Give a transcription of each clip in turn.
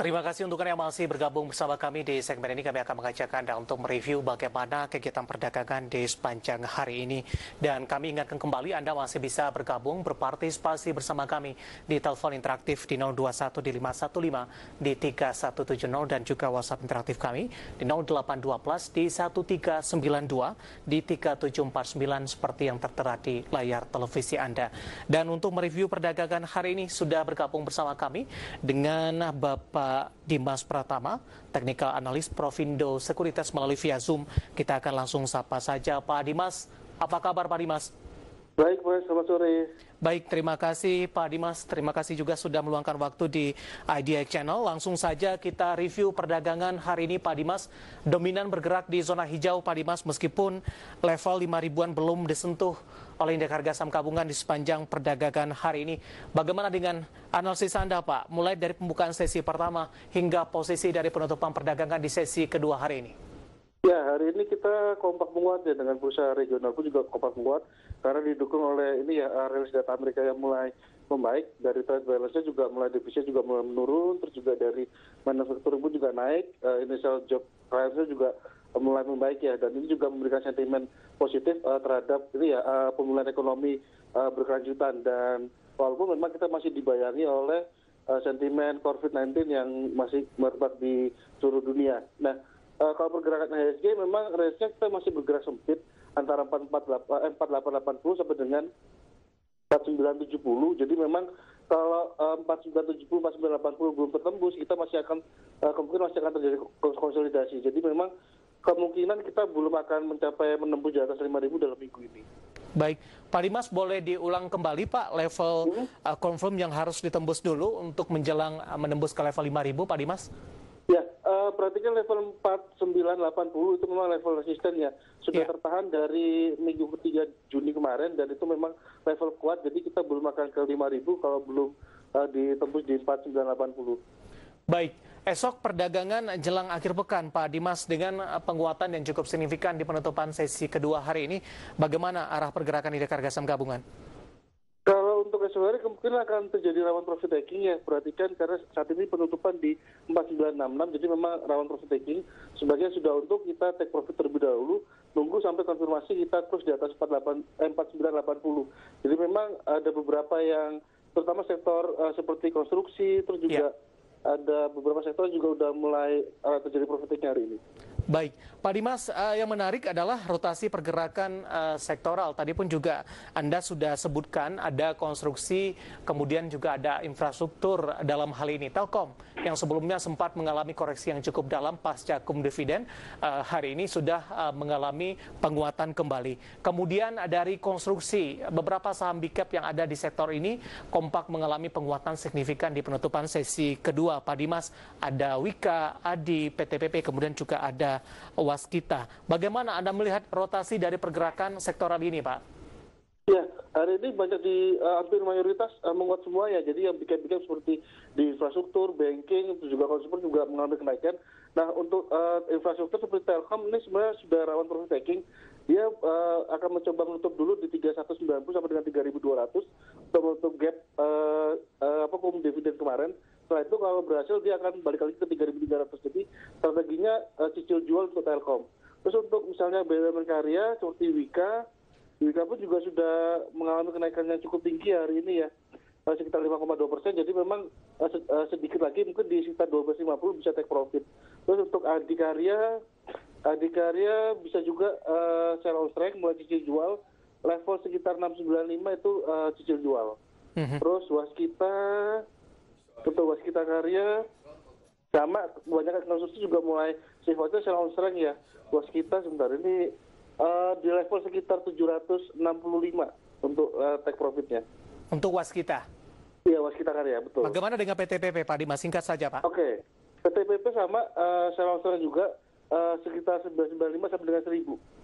Terima kasih untuk yang masih bergabung bersama kami di segmen ini. Kami akan mengajak Anda untuk mereview bagaimana kegiatan perdagangan di sepanjang hari ini. Dan kami ingatkan kembali Anda masih bisa bergabung, berpartisipasi bersama kami di telepon interaktif di 021 di 515 di 3170 dan juga WhatsApp interaktif kami di 0812 di 1392 di 3749 seperti yang tertera di layar televisi Anda. Dan untuk mereview perdagangan hari ini sudah bergabung bersama kami dengan Bapak Dimas Pratama, Technical Analis Provindo Sekuritas melalui via Zoom. Kita akan langsung sapa saja Pak Dimas. Apa kabar Pak Dimas? Baik, Mas. Selamat sore. Baik, terima kasih Pak Dimas. Terima kasih juga sudah meluangkan waktu di IDX Channel. Langsung saja kita review perdagangan hari ini Pak Dimas. Dominan bergerak di zona hijau Pak Dimas meskipun level 5 ribuan belum disentuh oleh indeks harga saham gabungan di sepanjang perdagangan hari ini. Bagaimana dengan analisis Anda, Pak? Mulai dari pembukaan sesi pertama hingga posisi dari penutupan perdagangan di sesi kedua hari ini. Ya, hari ini kita kompak menguat ya dengan bursa regional pun juga kompak menguat karena didukung oleh ini ya eh, rilis data Amerika yang mulai membaik dari trade balance-nya juga mulai defisit juga mulai menurun terus juga dari manufaktur pun juga naik uh, initial job claims-nya juga mulai membaik ya dan ini juga memberikan sentimen positif uh, terhadap ini ya uh, pemulihan ekonomi uh, berkelanjutan dan walaupun memang kita masih dibayangi oleh uh, sentimen COVID-19 yang masih merebak di seluruh dunia. Nah, uh, kalau pergerakan HSG memang range-nya kita masih bergerak sempit antara 4880 sampai dengan 4970. Jadi memang kalau 4970 4980 belum bertembus, kita masih akan uh, kemungkinan masih akan terjadi konsolidasi. Jadi memang kemungkinan kita belum akan mencapai menembus di atas 5.000 dalam minggu ini. Baik, Pak Dimas boleh diulang kembali Pak level hmm? uh, confirm yang harus ditembus dulu untuk menjelang uh, menembus ke level 5.000 Pak Dimas? Ya, uh, perhatikan level 4980 itu memang level resisten ya. Sudah yeah. tertahan dari minggu ketiga Juni kemarin dan itu memang level kuat jadi kita belum akan ke 5.000 kalau belum uh, ditembus di 4980. Baik. Esok perdagangan jelang akhir pekan, Pak Dimas, dengan penguatan yang cukup signifikan di penutupan sesi kedua hari ini, bagaimana arah pergerakan indeks harga saham gabungan? Kalau untuk esok hari kemungkinan akan terjadi rawan profit taking ya. Perhatikan karena saat ini penutupan di 4966, jadi memang rawan profit taking. Sebagian sudah untuk kita take profit terlebih dahulu, nunggu sampai konfirmasi kita terus di atas 48, eh, 4980. Jadi memang ada beberapa yang, terutama sektor uh, seperti konstruksi, terus juga... Yeah ada beberapa sektor juga sudah mulai eh, terjadi profit taking hari ini Baik, Pak Dimas, uh, yang menarik adalah rotasi pergerakan uh, sektoral. Tadi pun juga Anda sudah sebutkan ada konstruksi, kemudian juga ada infrastruktur dalam hal ini. Telkom yang sebelumnya sempat mengalami koreksi yang cukup dalam pasca cum dividen, uh, hari ini sudah uh, mengalami penguatan kembali. Kemudian dari konstruksi, beberapa saham big yang ada di sektor ini kompak mengalami penguatan signifikan di penutupan sesi kedua. Pak Dimas, ada Wika, Adi, PTPP, kemudian juga ada waskita. Bagaimana Anda melihat rotasi dari pergerakan sektoral ini, Pak? Ya, hari ini banyak di uh, hampir mayoritas uh, menguat semua ya. Jadi yang bikin-bikin seperti di infrastruktur, banking, itu juga konsumen juga mengalami kenaikan. Nah, untuk uh, infrastruktur seperti Telkom ini sebenarnya sudah rawan profit taking. Dia uh, akan mencoba menutup dulu di 3190 sampai dengan 3200 untuk menutup gap uh, uh, apa kum dividen kemarin setelah itu kalau berhasil dia akan balik lagi ke 3.300 jadi strateginya uh, cicil jual untuk Telkom terus untuk misalnya BUMN karya seperti Wika Wika pun juga sudah mengalami kenaikan yang cukup tinggi hari ini ya uh, sekitar 5,2 persen jadi memang uh, uh, sedikit lagi mungkin di sekitar 12.50 bisa take profit terus untuk Adikarya Adikarya bisa juga uh, sell on strike mulai cicil jual level sekitar 695 itu uh, cicil jual. Mm -hmm. Terus kita petugas kita karya sama banyak konstruksi juga mulai sifatnya serang-serang ya waskita sebentar ini uh, di level sekitar 765 untuk uh, take profitnya untuk waskita iya waskita karya betul bagaimana dengan PTPP Pak Dimas singkat saja Pak oke okay. PTPP sama uh, eh, serang-serang juga uh, sekitar 995 sampai dengan 1000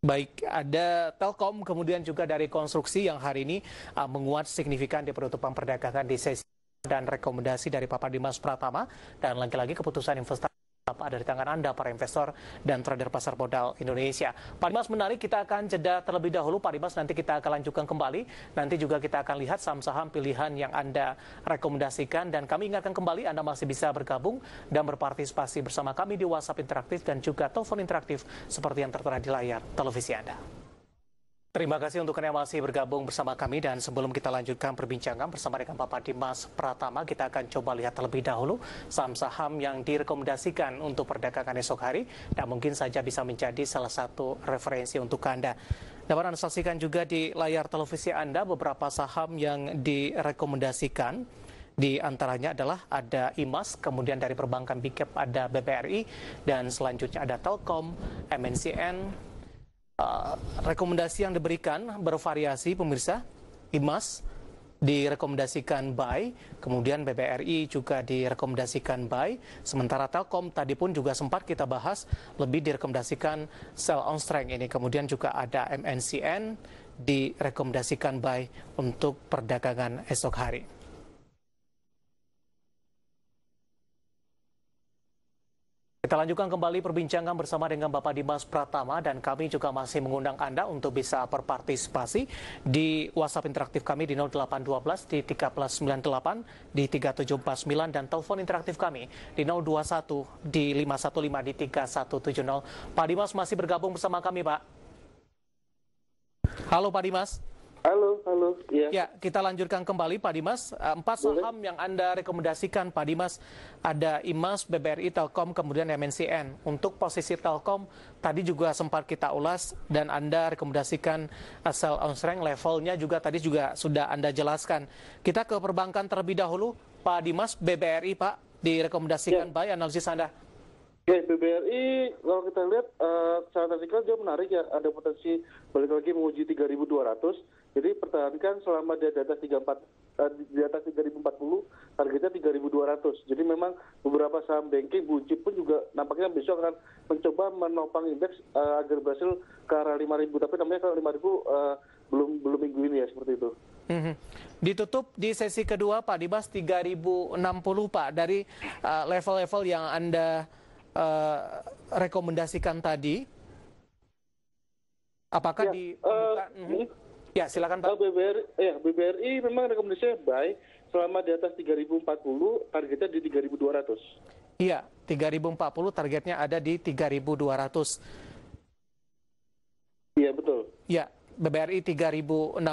Baik, ada Telkom kemudian juga dari konstruksi yang hari ini uh, menguat signifikan di penutupan perdagangan di sesi dan rekomendasi dari Bapak Dimas Pratama dan lagi-lagi keputusan investasi ada di tangan Anda para investor dan trader pasar modal Indonesia. Pak Dimas menarik kita akan jeda terlebih dahulu Pak Dimas nanti kita akan lanjutkan kembali. Nanti juga kita akan lihat saham-saham pilihan yang Anda rekomendasikan dan kami ingatkan kembali Anda masih bisa bergabung dan berpartisipasi bersama kami di WhatsApp interaktif dan juga telepon interaktif seperti yang tertera di layar televisi Anda. Terima kasih untuk yang masih bergabung bersama kami dan sebelum kita lanjutkan perbincangan bersama dengan Bapak Dimas Pratama, kita akan coba lihat terlebih dahulu saham-saham yang direkomendasikan untuk perdagangan esok hari dan mungkin saja bisa menjadi salah satu referensi untuk Anda. Dapat Anda saksikan juga di layar televisi Anda beberapa saham yang direkomendasikan. Di antaranya adalah ada IMAS, kemudian dari perbankan BICAP ada BBRI, dan selanjutnya ada Telkom, MNCN, Eh, rekomendasi yang diberikan bervariasi pemirsa. IMAS direkomendasikan buy, kemudian BBRI juga direkomendasikan buy, sementara Telkom tadi pun juga sempat kita bahas lebih direkomendasikan sell on strength ini. Kemudian juga ada MNCN direkomendasikan buy untuk perdagangan esok hari. Kita lanjutkan kembali perbincangan bersama dengan Bapak Dimas Pratama dan kami juga masih mengundang Anda untuk bisa berpartisipasi di WhatsApp interaktif kami di 0812 di 1398 di 3749 dan telepon interaktif kami di 021 di 515 di 3170. Pak Dimas masih bergabung bersama kami Pak. Halo Pak Dimas. Halo, halo. Ya. ya, kita lanjutkan kembali Pak Dimas. Eh, empat saham Boleh? yang Anda rekomendasikan Pak Dimas ada IMAS, BBRI, Telkom, kemudian MNCN. Untuk posisi Telkom tadi juga sempat kita ulas dan Anda rekomendasikan sell on strength levelnya juga tadi juga sudah Anda jelaskan. Kita ke perbankan terlebih dahulu. Pak Dimas, BBRI Pak, direkomendasikan ya. baik analisis Anda. Ya, BBRI kalau kita lihat uh, secara teknikal dia menarik ya, ada potensi balik lagi menguji 3.200. Jadi pertahankan selama dia di atas 34 uh, eh, di atas 3040, targetnya 3.200. Jadi memang beberapa saham banking buji pun juga nampaknya besok akan mencoba menopang indeks uh, agar berhasil ke arah 5.000, tapi namanya kalau 5.000 uh, belum belum minggu ini ya seperti itu. Mm -hmm. Ditutup di sesi kedua Pak Dibas 3060 Pak dari level-level uh, level -level yang Anda uh, rekomendasikan tadi? Apakah ya, di uh, uh Ya, silakan Pak. BBRI, ya, BBRI memang rekomendasinya baik selama di atas 3040, targetnya di 3200. Iya, 3040 targetnya ada di 3200. Iya, betul. Iya, BBRI 3060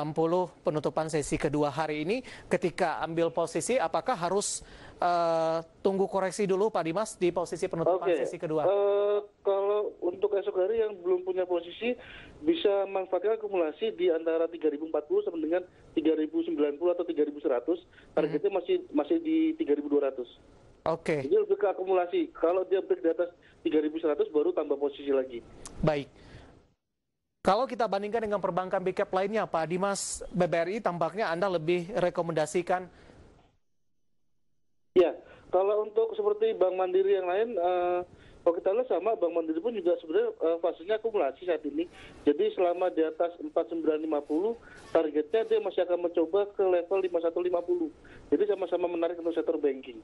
penutupan sesi kedua hari ini ketika ambil posisi apakah harus uh, tunggu koreksi dulu Pak Dimas di posisi penutupan okay. sesi kedua? Uh, kalau untuk esok hari yang belum punya posisi bisa manfaatkan akumulasi di antara 3040 sampai dengan 3090 atau 3100. Targetnya hmm. masih masih di 3200. Oke. Okay. Ini lebih ke akumulasi. Kalau dia break di atas 3.100 baru tambah posisi lagi. Baik. Kalau kita bandingkan dengan perbankan cap lainnya, Pak Dimas, BBRI tampaknya Anda lebih rekomendasikan ya kalau untuk seperti bank mandiri yang lain uh, kalau kita lihat sama bank mandiri pun juga sebenarnya uh, fasenya akumulasi saat ini jadi selama di atas 4950 targetnya dia masih akan mencoba ke level 5150 jadi sama-sama menarik untuk sektor banking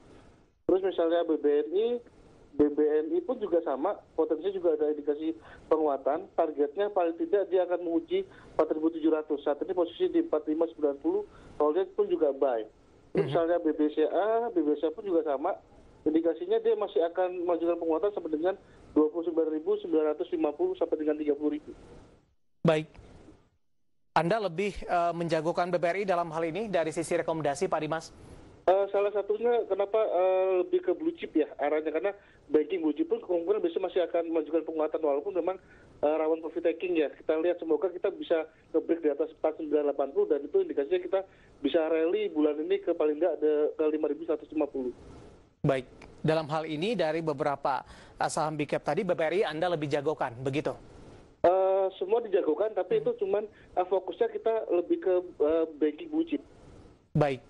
terus misalnya BBNI BBNI pun juga sama, potensi juga ada indikasi penguatan. Targetnya paling tidak dia akan menguji 4.700. Saat ini posisi di 4.590, kalau pun juga buy. Misalnya mhm. BBCA, BBCA pun juga sama. Indikasinya dia masih akan majukan penguatan sampai dengan 29.950 sampai dengan 30.000. Baik. Anda lebih uh, menjagokan BBRI dalam hal ini dari sisi rekomendasi Pak Dimas? Uh, salah satunya kenapa uh, lebih ke blue chip ya arahnya karena banking blue chip pun kemungkinan besok masih akan melanjutkan penguatan walaupun memang Eh, rawan profit taking ya. Kita lihat semoga kita bisa ngebreak di atas 4980 dan itu indikasinya kita bisa rally bulan ini ke paling nggak ke 5150. Baik, dalam hal ini dari beberapa eh, saham big tadi BBRI Anda lebih jagokan, begitu? Uh, semua dijagokan, tapi hmm. itu cuman uh, fokusnya kita lebih ke uh, banking bucin. Baik,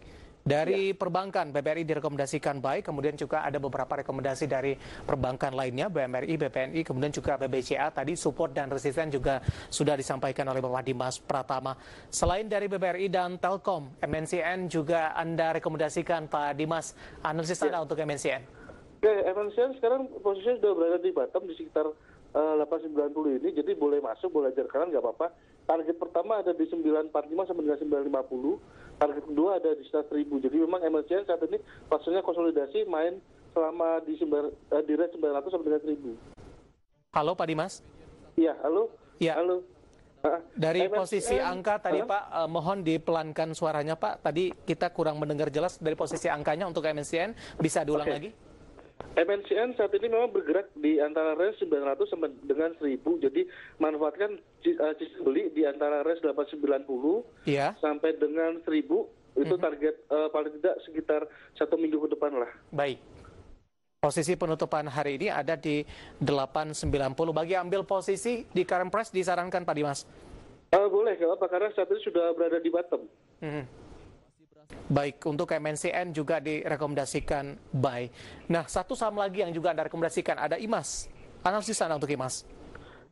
dari ya. perbankan, BBRI direkomendasikan baik, kemudian juga ada beberapa rekomendasi dari perbankan lainnya, BMRI, BPNI, kemudian juga BBCA, tadi support dan resisten juga sudah disampaikan oleh Bapak Dimas Pratama. Selain dari BBRI dan Telkom, MNCN juga Anda rekomendasikan Pak Dimas, analisis ya. untuk MNCN? Oke, MNCN sekarang posisinya sudah berada di Batam di sekitar eh, uh, 890 ini, jadi boleh masuk, boleh ajar kanan, nggak apa-apa target pertama ada di 945 sampai dengan 950, target kedua ada di sekitar 1000. Jadi memang MSCI saat ini pasalnya konsolidasi main selama di, sembar, uh, eh, di range 900 sampai dengan 1000. Halo Pak Dimas? Iya, halo. Iya. Halo. Dari MSCI, posisi angka tadi halo? Pak, eh, mohon dipelankan suaranya Pak. Tadi kita kurang mendengar jelas dari posisi angkanya untuk MSCN. Bisa diulang okay. lagi? MNCN saat ini memang bergerak di antara range 900 sampai dengan 1000. Jadi manfaatkan eh, sistem beli di antara range 890 yeah. Iya. sampai dengan 1000 itu mm -hmm. target uh, paling tidak sekitar satu minggu ke depan lah. Baik. Posisi penutupan hari ini ada di 890. Bagi ambil posisi di current price disarankan Pak Dimas? Uh, boleh, kalau Pak karena saat ini sudah berada di bottom. Mm -hmm. Baik, untuk MNCN juga direkomendasikan buy. Nah, satu saham lagi yang juga Anda rekomendasikan ada IMAS. Analisis Anda untuk IMAS.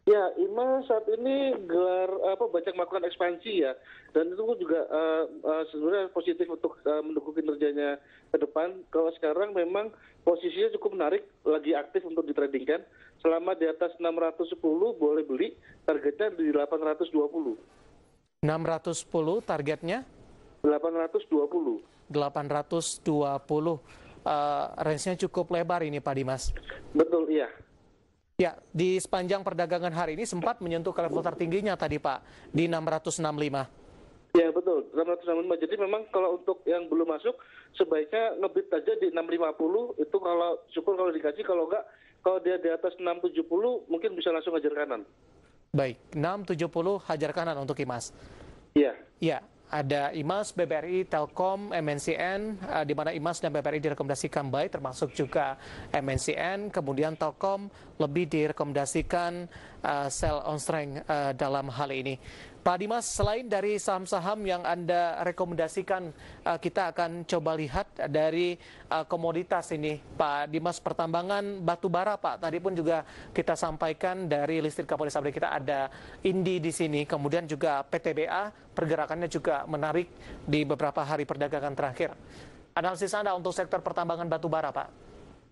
Ya, IMAS saat ini gelar apa banyak melakukan ekspansi ya, dan itu juga uh, uh, sebenarnya positif untuk uh, mendukung kinerjanya ke depan. Kalau sekarang memang posisinya cukup menarik, lagi aktif untuk ditradingkan. Selama di atas 610 boleh beli, targetnya di 820. 610 targetnya? 820. 820. Uh, range-nya cukup lebar ini Pak Dimas. Betul, iya. Ya, di sepanjang perdagangan hari ini sempat menyentuh ke level tertingginya tadi Pak, di 665. Ya betul, 665. Jadi memang kalau untuk yang belum masuk, sebaiknya ngebit aja di 650, itu kalau syukur kalau dikasih, kalau enggak, kalau dia di atas 670 mungkin bisa langsung hajar kanan. Baik, 670 hajar kanan untuk Imas. Iya. Iya ada IMAS, BBRI, Telkom, MNCN, uh, eh, di mana IMAS dan BBRI direkomendasikan baik, termasuk juga MNCN, kemudian Telkom lebih direkomendasikan uh, sell on strength uh, dalam hal ini. Pak Dimas, selain dari saham-saham yang Anda rekomendasikan, eh, kita akan coba lihat dari eh, komoditas ini. Pak Dimas, pertambangan batu bara, Pak. Tadi pun juga kita sampaikan dari listrik kapal sabri kita ada Indi di sini. Kemudian juga PTBA, pergerakannya juga menarik di beberapa hari perdagangan terakhir. Analisis Anda untuk sektor pertambangan batu bara, Pak.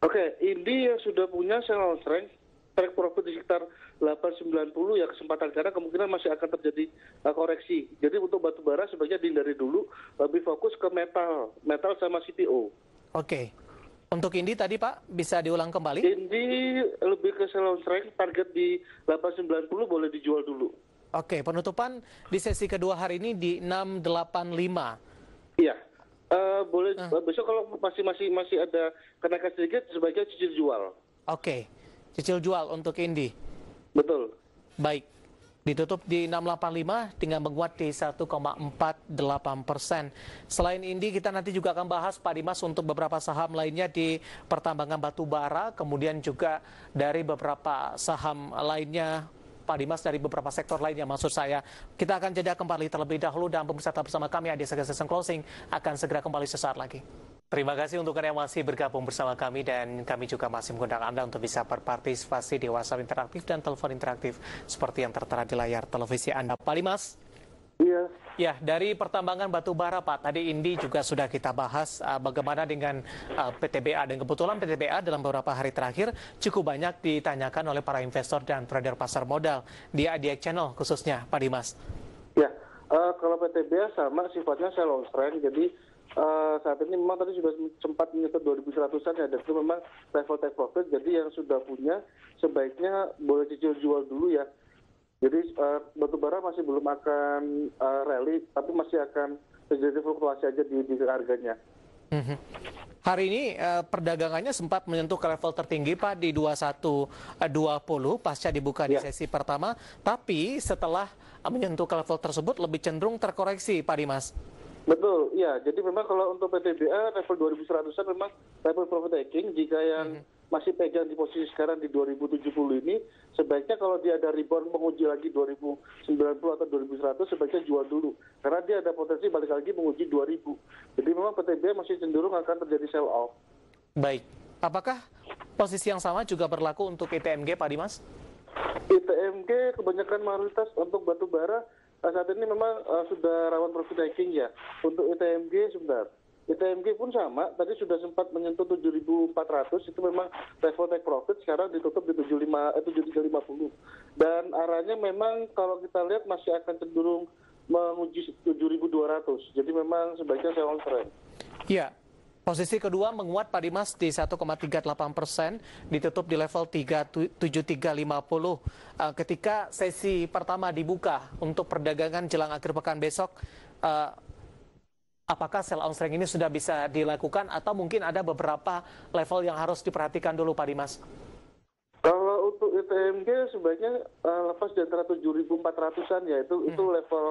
Oke, Indi yang sudah punya sell strength strike profit di sekitar 890 ya kesempatan karena kemungkinan masih akan terjadi uh, koreksi. Jadi untuk batu bara sebaiknya dihindari dulu lebih fokus ke metal, metal sama CPO. Oke. Okay. Untuk Indi tadi Pak, bisa diulang kembali? Indi lebih ke sell strike, target di 890 boleh dijual dulu. Oke, penutupan di sesi kedua hari ini di 685. Iya. Uh, boleh uh. besok kalau masih masih masih ada kenaikan sedikit sebaiknya cicil jual. Oke. Okay cicil jual untuk Indi. Betul. Baik. Ditutup di 685 dengan menguat di 1,48 persen. Selain Indi, kita nanti juga akan bahas Pak Dimas untuk beberapa saham lainnya di pertambangan batu bara, kemudian juga dari beberapa saham lainnya Pak Dimas dari beberapa sektor lainnya maksud saya. Kita akan jeda kembali terlebih dahulu dan pemirsa bersama kami di Session Closing akan segera kembali sesaat lagi. Terima kasih untuk yang masih bergabung bersama kami dan kami juga masih mengundang Anda untuk bisa berpartisipasi di WhatsApp interaktif dan telepon interaktif seperti yang tertera di layar televisi Anda. Pak Dimas, Iya. Ya, dari pertambangan batu bara Pak, tadi Indi juga sudah kita bahas uh, bagaimana dengan uh, eh, PTBA dan kebetulan PTBA dalam beberapa hari terakhir cukup banyak ditanyakan oleh para investor dan trader pasar modal di ADX Channel khususnya Pak Dimas. Ya, uh, kalau PTBA sama sifatnya saya long trend, jadi uh, saat ini memang tadi sudah sempat menyentuh 2100-an ya, dan itu memang level take profit, jadi yang sudah punya sebaiknya boleh cicil jual dulu ya, jadi eh, batubara masih belum akan eh, rally tapi masih akan terjadi fluktuasi aja di, di harganya mhm. Hari ini eh, perdagangannya sempat menyentuh ke level tertinggi Pak di 2120 eh, pasca dibuka di ya. sesi pertama, tapi setelah menyentuh ke level tersebut lebih cenderung terkoreksi Pak Dimas. Betul, ya. Jadi memang kalau untuk PTBA level 2100-an memang level profit taking jika yang mhm masih pegang di posisi sekarang di 2070 ini, sebaiknya kalau dia ada rebound menguji lagi 2090 atau 2100, sebaiknya jual dulu. Karena dia ada potensi balik lagi menguji 2000. Jadi memang PTB masih cenderung akan terjadi sell off. Baik. Apakah posisi yang sama juga berlaku untuk ITMG, Pak Dimas? ITMG kebanyakan mayoritas untuk batu bara saat ini memang eh, sudah rawan profit taking ya. Untuk ITMG sebentar. ITMG pun sama, tadi sudah sempat menyentuh 7.400, itu memang level take profit, sekarang ditutup di 75, eh, 7.350. Dan arahnya memang kalau kita lihat masih akan cenderung menguji 7.200, jadi memang sebaiknya saya on trend. Iya, Posisi kedua menguat Pak Dimas di 1,38 persen, ditutup di level 37350 eh, ketika sesi pertama dibuka untuk perdagangan jelang akhir pekan besok. Eh, apakah sell on strength ini sudah bisa dilakukan atau mungkin ada beberapa level yang harus diperhatikan dulu Pak Dimas? Kalau untuk ITMG sebaiknya uh, lepas di antara 7.400-an ya itu hmm. itu level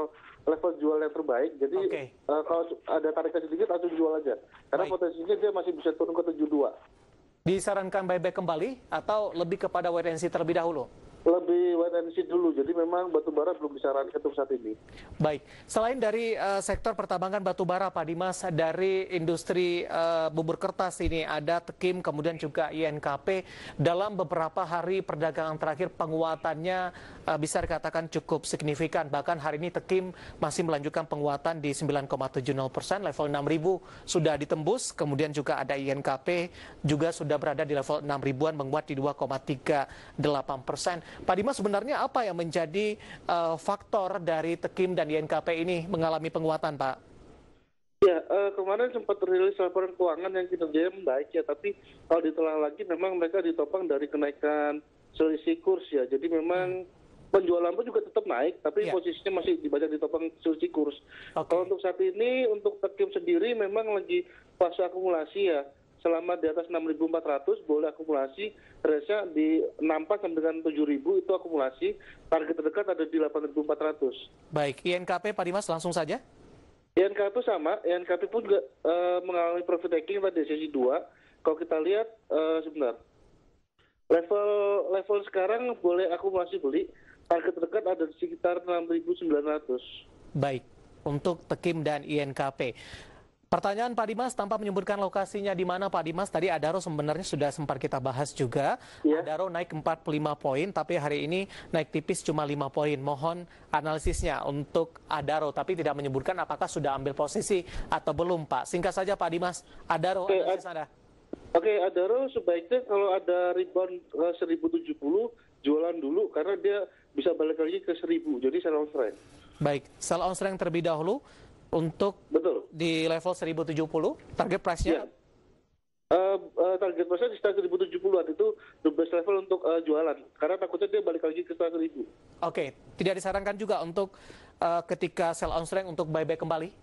level jual yang terbaik. Jadi okay. uh, eh, kalau ada tarikan sedikit langsung jual aja. Karena Baik. potensinya dia masih bisa turun ke 72. Disarankan buyback kembali atau lebih kepada wait and see terlebih dahulu? lebih wait and see dulu. Jadi memang batubara belum disarankan untuk saat ini. Baik. Selain dari uh, sektor pertambangan batubara, Pak Dimas, dari industri uh, bubur kertas ini ada Tekim, kemudian juga INKP. Dalam beberapa hari perdagangan terakhir penguatannya uh, bisa dikatakan cukup signifikan. Bahkan hari ini Tekim masih melanjutkan penguatan di 9,70 persen, level 6.000 sudah ditembus. Kemudian juga ada INKP juga sudah berada di level 6.000an menguat di 2,38 persen Pak Dimas sebenarnya apa yang menjadi uh, faktor dari Tekim dan YNKP ini mengalami penguatan Pak? Ya, uh, kemarin sempat rilis laporan keuangan yang kinerjanya membaik ya, tapi kalau ditelah lagi memang mereka ditopang dari kenaikan selisih kurs ya. Jadi memang hmm. penjualan pun juga tetap naik, tapi yeah. posisinya masih banyak ditopang selisih kurs. Okay. Kalau untuk saat ini, untuk Tekim sendiri memang lagi fase akumulasi ya selama di atas 6.400 boleh akumulasi range di di 64 sampai dengan 7.000 itu akumulasi target terdekat ada di 8.400 baik INKP Pak Dimas langsung saja INKP sama INKP pun juga uh, mengalami profit taking pada sesi 2 kalau kita lihat uh, sebentar level level sekarang boleh akumulasi beli target terdekat ada di sekitar 6.900 baik untuk Tekim dan INKP. Pertanyaan Pak Dimas tanpa menyebutkan lokasinya di mana Pak Dimas tadi Adaro sebenarnya sudah sempat kita bahas juga. Ya. Adaro naik 45 poin tapi hari ini naik tipis cuma 5 poin. Mohon analisisnya untuk Adaro tapi tidak menyebutkan apakah sudah ambil posisi atau belum Pak. Singkat saja Pak Dimas, Adaro Oke, analisis Ad Anda. Oke, Adaro sebaiknya kalau ada rebound eh, uh, 1070 jualan dulu karena dia bisa balik lagi ke 1000. Jadi sell on strength. Baik, sell on strength terlebih dahulu untuk Betul. di level 1070 target price-nya? Ya. Uh, uh, target price-nya di sekitar 1070-an itu the best level untuk uh, jualan karena takutnya dia balik lagi ke 1000. Oke, okay. tidak disarankan juga untuk uh, ketika sell on strength untuk buy back kembali?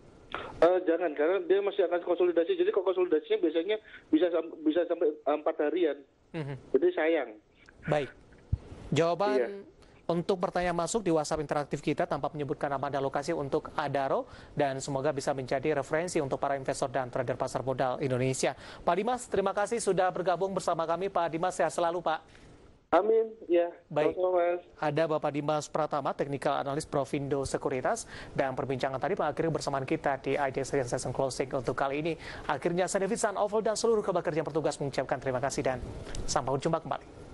Uh, jangan karena dia masih akan konsolidasi. Jadi kalau konsolidasinya biasanya bisa bisa sampai empat harian. Mm -hmm. Jadi sayang. Baik. Jawaban yeah. Untuk pertanyaan masuk di WhatsApp interaktif kita tanpa menyebutkan nama dan lokasi untuk Adaro dan semoga bisa menjadi referensi untuk para investor dan trader pasar modal Indonesia. Pak Dimas, terima kasih sudah bergabung bersama kami. Pak Dimas, sehat selalu Pak. Amin, ya. Baik, ada Bapak Dimas Pratama, teknikal Analis Provindo Sekuritas, dan perbincangan tadi mengakhiri bersamaan kita di IDS Session Closing untuk kali ini. Akhirnya saya David dan seluruh kerja yang bertugas mengucapkan terima kasih dan sampai jumpa kembali.